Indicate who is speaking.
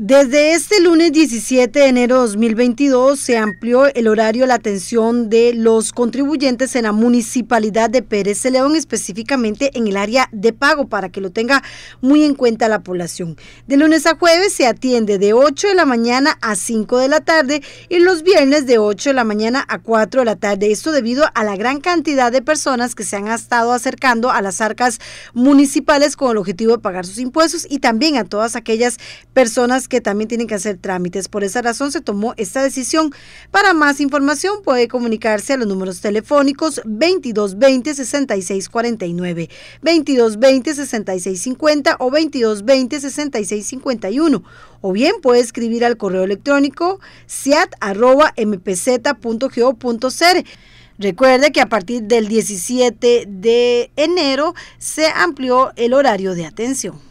Speaker 1: Desde este lunes 17 de enero de 2022 se amplió el horario de la atención de los contribuyentes en la municipalidad de Pérez de León, específicamente en el área de pago, para que lo tenga muy en cuenta la población. De lunes a jueves se atiende de 8 de la mañana a 5 de la tarde y los viernes de 8 de la mañana a 4 de la tarde. Esto debido a la gran cantidad de personas que se han estado acercando a las arcas municipales con el objetivo de pagar sus impuestos y también a todas aquellas personas que también tienen que hacer trámites. Por esa razón se tomó esta decisión. Para más información puede comunicarse a los números telefónicos 2220-6649, 2220-6650 o 2220-6651. O bien puede escribir al correo electrónico siat.mpz.go.cr. Recuerde que a partir del 17 de enero se amplió el horario de atención.